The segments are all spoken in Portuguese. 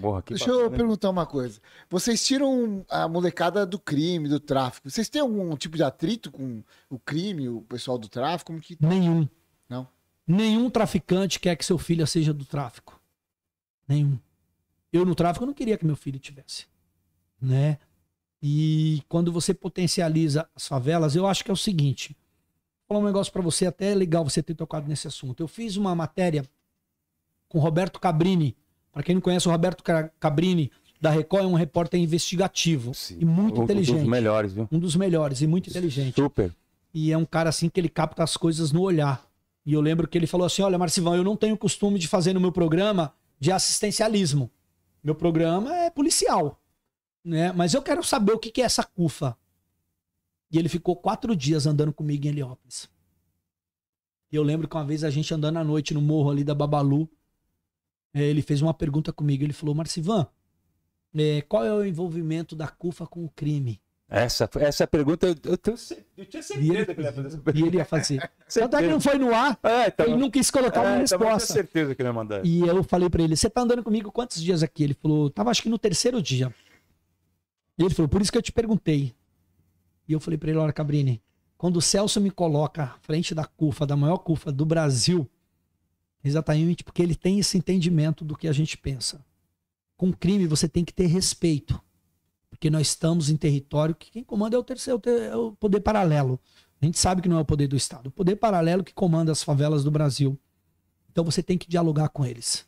Porra, Deixa bacana. eu perguntar uma coisa. Vocês tiram a molecada do crime, do tráfico. Vocês têm algum tipo de atrito com o crime, o pessoal do tráfico? Como que... Tá? Nenhum. Não? Nenhum traficante quer que seu filho seja do tráfico. Nenhum. Eu no tráfico não queria que meu filho tivesse. Né? E quando você potencializa as favelas, eu acho que é o seguinte. Vou falar um negócio para você, até é legal você ter tocado nesse assunto. Eu fiz uma matéria com Roberto Cabrini, para quem não conhece, o Roberto Cabrini da Record é um repórter investigativo Sim. e muito um inteligente. Um dos melhores, viu? Um dos melhores e muito inteligente. Super. E é um cara assim que ele capta as coisas no olhar. E eu lembro que ele falou assim: Olha, Marcivão, eu não tenho costume de fazer no meu programa de assistencialismo. Meu programa é policial. Né? Mas eu quero saber o que é essa CUFA. E ele ficou quatro dias andando comigo em Heliópolis. E eu lembro que uma vez a gente andando à noite no morro ali da Babalu, é, ele fez uma pergunta comigo. Ele falou, Marcivan, é, qual é o envolvimento da CUFA com o crime? Essa, essa pergunta eu, eu, tenho, eu tinha certeza ele, que ele ia fazer essa pergunta. E ele ia fazer. Tanto é que não foi no ar, é, então, ele não quis colocar é, uma então, resposta. Eu tinha certeza que ele ia mandar. E eu falei para ele: Você tá andando comigo quantos dias aqui? Ele falou: Tava acho que no terceiro dia. E ele falou: Por isso que eu te perguntei. E eu falei para ele: Olha, Cabrini, quando o Celso me coloca à frente da CUFA, da maior CUFA do Brasil, Exatamente porque ele tem esse entendimento do que a gente pensa. Com crime, você tem que ter respeito. Porque nós estamos em território que quem comanda é o terceiro, é o é poder paralelo. A gente sabe que não é o poder do Estado. É o poder paralelo que comanda as favelas do Brasil. Então você tem que dialogar com eles.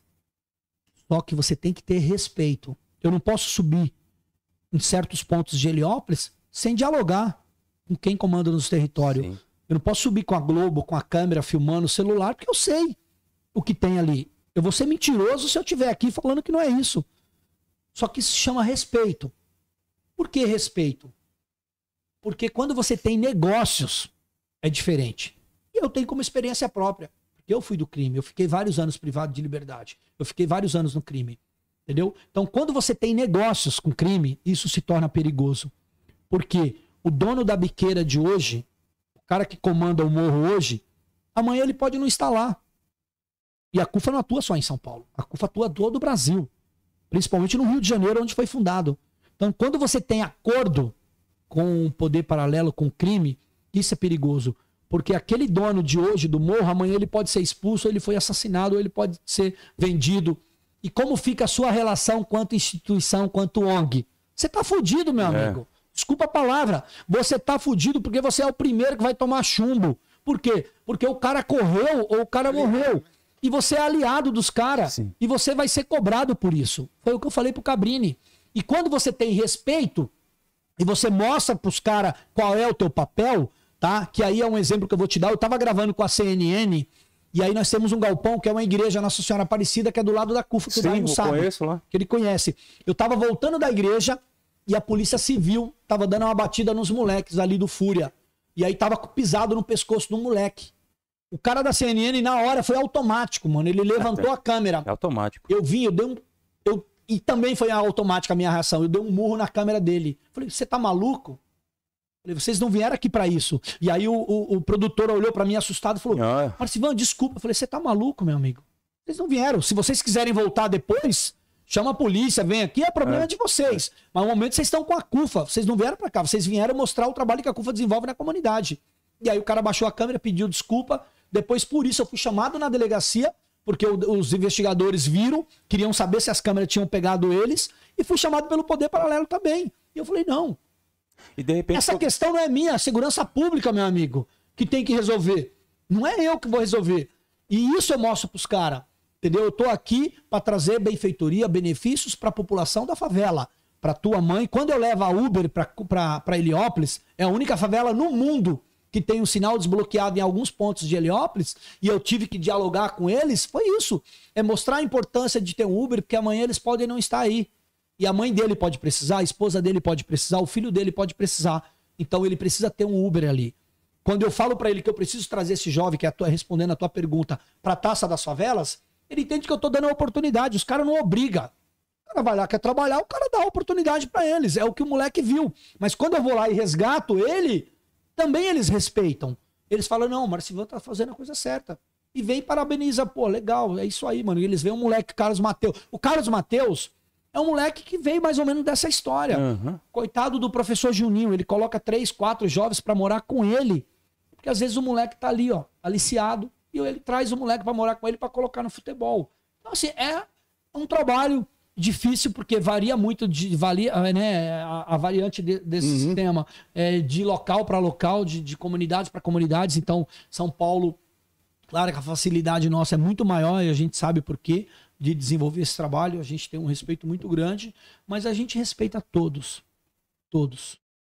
Só que você tem que ter respeito. Eu não posso subir em certos pontos de Heliópolis sem dialogar com quem comanda nos territórios. Eu não posso subir com a Globo, com a câmera filmando o celular, porque eu sei o que tem ali. Eu vou ser mentiroso se eu estiver aqui falando que não é isso. Só que isso se chama respeito. Por que respeito? Porque quando você tem negócios, é diferente. E eu tenho como experiência própria. Porque eu fui do crime, eu fiquei vários anos privado de liberdade. Eu fiquei vários anos no crime. Entendeu? Então, quando você tem negócios com crime, isso se torna perigoso. Porque o dono da biqueira de hoje, o cara que comanda o morro hoje, amanhã ele pode não estar lá. E a CUFA não atua só em São Paulo. A CUFA atua todo o Brasil. Principalmente no Rio de Janeiro, onde foi fundado. Então, quando você tem acordo com o poder paralelo, com o crime, isso é perigoso. Porque aquele dono de hoje do morro, amanhã ele pode ser expulso, ele foi assassinado, ou ele pode ser vendido. E como fica a sua relação quanto instituição, quanto ONG? Você tá fudido, meu é. amigo. Desculpa a palavra. Você tá fudido porque você é o primeiro que vai tomar chumbo. Por quê? Porque o cara correu ou o cara morreu. E você é aliado dos caras. E você vai ser cobrado por isso. Foi o que eu falei pro Cabrini. E quando você tem respeito e você mostra pros caras qual é o teu papel, tá? Que aí é um exemplo que eu vou te dar. Eu tava gravando com a CNN e aí nós temos um galpão que é uma igreja Nossa Senhora Aparecida, que é do lado da CUFA, que Sim, o sabe. Conheço lá. Que ele conhece. Eu tava voltando da igreja e a polícia civil tava dando uma batida nos moleques ali do Fúria. E aí tava pisado no pescoço do moleque. O cara da CNN, na hora, foi automático, mano. Ele é, levantou a câmera. É automático. Eu vi, eu dei um. Eu, e também foi automática a minha reação. Eu dei um murro na câmera dele. Falei, você tá maluco? Falei, vocês não vieram aqui para isso. E aí o, o, o produtor olhou para mim assustado e falou: ah. É. Marcivan, desculpa. Eu falei, você tá maluco, meu amigo? Vocês não vieram. Se vocês quiserem voltar depois, chama a polícia, vem aqui, é problema é. de vocês. Mas no momento vocês estão com a CUFA, vocês não vieram para cá, vocês vieram mostrar o trabalho que a CUFA desenvolve na comunidade. E aí o cara baixou a câmera, pediu desculpa, depois, por isso, eu fui chamado na delegacia, porque os investigadores viram, queriam saber se as câmeras tinham pegado eles, e fui chamado pelo Poder Paralelo também. E eu falei, não. E de repente. Essa questão não é minha, é a segurança pública, meu amigo, que tem que resolver. Não é eu que vou resolver. E isso eu mostro pros caras. Entendeu? Eu tô aqui para trazer benfeitoria, benefícios para a população da favela, para tua mãe. Quando eu levo a Uber para Heliópolis, é a única favela no mundo que tem um sinal desbloqueado em alguns pontos de Heliópolis, e eu tive que dialogar com eles, foi isso. É mostrar a importância de ter um Uber, porque amanhã eles podem não estar aí. E a mãe dele pode precisar, a esposa dele pode precisar, o filho dele pode precisar. Então ele precisa ter um Uber ali. Quando eu falo para ele que eu preciso trazer esse jovem, que é a tua, respondendo a tua pergunta, para a taça das favelas, ele entende que eu estou dando a oportunidade. Os caras não obriga. O cara vai lá, quer trabalhar, o cara dá a oportunidade para eles. É o que o moleque viu. Mas quando eu vou lá e resgato ele, também eles respeitam. Eles falam, não, o Marcivan tá fazendo a coisa certa. E vem e parabeniza, pô, legal, é isso aí, mano. E eles veem um moleque, Carlos Mateus. O Carlos Mateus é um moleque que veio mais ou menos dessa história. Uhum. Coitado do professor Juninho, ele coloca três, quatro jovens para morar com ele. Porque às vezes o moleque tá ali, ó, aliciado, e ele traz o moleque para morar com ele para colocar no futebol. Então, assim, é um trabalho difícil porque varia muito de varia, ah, né, a, a variante de, desse uhum. sistema é, de local para local, de, de comunidades para comunidades. Então, São Paulo, claro que a facilidade nossa é muito maior e a gente sabe por quê de desenvolver esse trabalho. A gente tem um respeito muito grande, mas a gente respeita todos, todos.